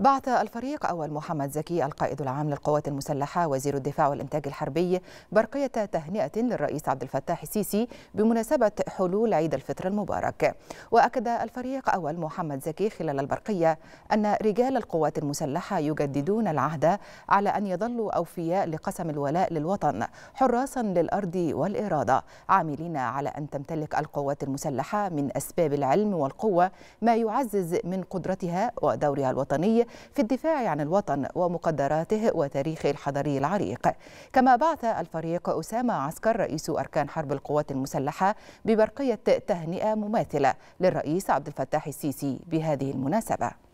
بعث الفريق أول محمد زكي القائد العام للقوات المسلحة وزير الدفاع والإنتاج الحربي برقية تهنئة للرئيس عبد الفتاح السيسي بمناسبة حلول عيد الفطر المبارك وأكد الفريق أول محمد زكي خلال البرقية أن رجال القوات المسلحة يجددون العهد على أن يظلوا أوفياء لقسم الولاء للوطن حراسا للأرض والإرادة عاملين على أن تمتلك القوات المسلحة من أسباب العلم والقوة ما يعزز من قدرتها ودورها الوطني في الدفاع عن الوطن ومقدراته وتاريخه الحضري العريق كما بعث الفريق أسامة عسكر رئيس أركان حرب القوات المسلحة ببرقية تهنئة مماثلة للرئيس عبد الفتاح السيسي بهذه المناسبة